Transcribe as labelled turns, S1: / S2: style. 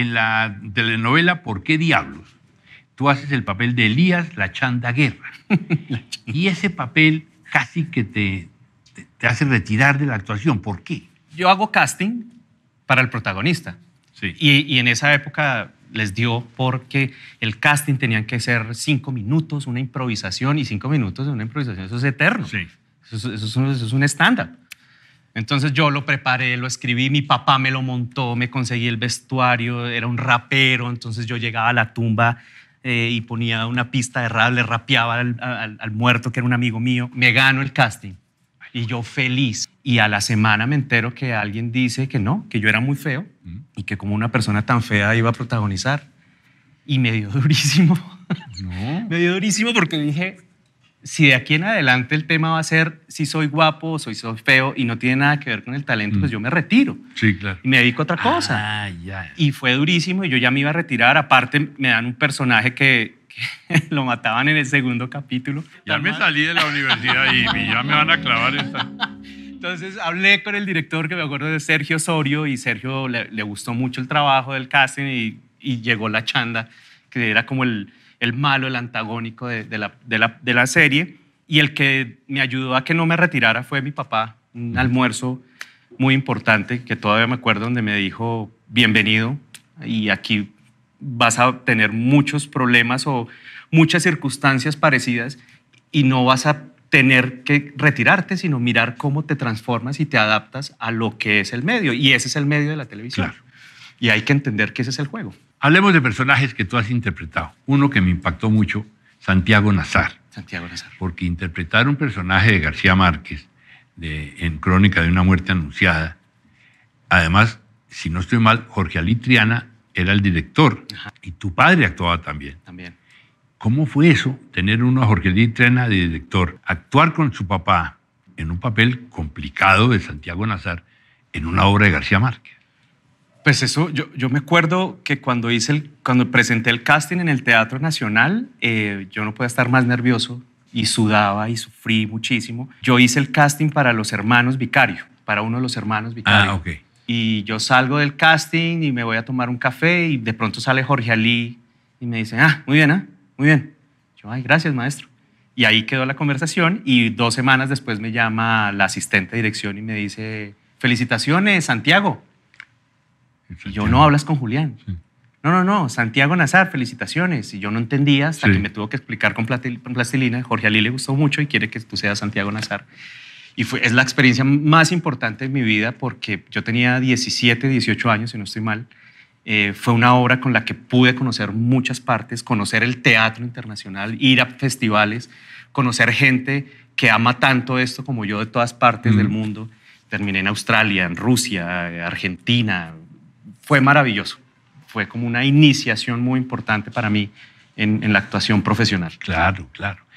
S1: en la telenovela ¿Por qué diablos? Tú haces el papel de Elías La Chanda Guerra. y ese papel casi que te, te, hace retirar de la actuación. ¿Por qué? Yo hago casting para el protagonista. Y, en
S2: esa época les dio porque el casting tenían que ser cinco minutos, una improvisación, y cinco minutos de una improvisación, eso es eterno. Eso, eso, es un, estándar. Entonces yo lo preparé, lo escribí, mi papá me lo montó, me conseguí el vestuario, era un rapero, entonces yo llegaba a la tumba eh, y ponía una pista de rap, le rapeaba al, muerto que era un amigo mío, me gano el casting y yo feliz. Y a la semana me entero que alguien dice que no, que yo era muy feo mm. y que como una persona tan fea iba a protagonizar. Y me dio durísimo. No. me dio durísimo porque dije, si de aquí en adelante el tema va a ser si soy guapo o soy, soy feo y no tiene nada que ver con el talento, pues mm. yo me retiro. Sí, claro. Y me dedico a otra cosa. Ah, ya, Y fue durísimo y yo ya me iba a retirar. Aparte, me dan un personaje que, lo mataban en el segundo capítulo.
S1: Ya me salí de la universidad y, ya me van a clavar esta. Entonces
S2: hablé con el director, que me acuerdo de Sergio Osorio, y Sergio le, gustó mucho el trabajo del casting y, y llegó la chanda, que era como el, el malo, el antagónico de, la, serie. Y el que me ayudó a que no me retirara fue mi papá, un almuerzo muy importante que todavía me acuerdo donde me dijo, bienvenido, y aquí vas a tener muchos problemas o muchas circunstancias parecidas y no vas a tener que retirarte, sino mirar cómo te transformas
S1: y te adaptas a lo que es el medio. Y ese es el medio de la televisión. Y hay que entender que ese es el juego. Hablemos de personajes que tú has interpretado. Uno que me impactó mucho, Santiago Nazar. Santiago Nazar. Porque interpretar un personaje de García Márquez en Crónica de una muerte anunciada, además, si no estoy mal, Jorge Alitriana era el director y tu padre actuaba también. También. ¿Cómo fue eso, tener uno a Jorge Alitriana de director, actuar con su papá en un papel complicado de Santiago Nazar en una obra de García Márquez? Pues eso, yo, yo, me
S2: acuerdo que cuando, hice el, cuando presenté el casting en el Teatro Nacional, eh, yo no podía estar más nervioso y sudaba y sufrí muchísimo. Yo hice el casting para los hermanos Vicario, para uno de los hermanos ah, Vicario. Ah, ok. Y yo salgo del casting y me voy a tomar un café y de pronto sale Jorge Ali y me dice, ah, muy bien, ah, muy bien. Yo, ay, gracias, maestro. Y ahí quedó la conversación y dos semanas después me llama la asistente de dirección y me dice, felicitaciones, Santiago y yo, no, hablas con Julián. No, no, no, Santiago Nazar, felicitaciones. Y yo no entendía hasta que me tuvo que explicar con plastilina. Jorge Ali le gustó mucho y quiere que tú seas Santiago Nazar. Y fue, es la experiencia más importante de mi vida porque yo tenía 17, 18 años, si no estoy mal. Eh, fue una obra con la que pude conocer muchas partes, conocer el teatro internacional, ir a festivales, conocer gente que ama tanto esto como yo de todas partes del mundo. Terminé en Australia, en Rusia, eh, Argentina, fue maravilloso. Fue como una iniciación muy importante para mí en, la actuación profesional. Claro, claro.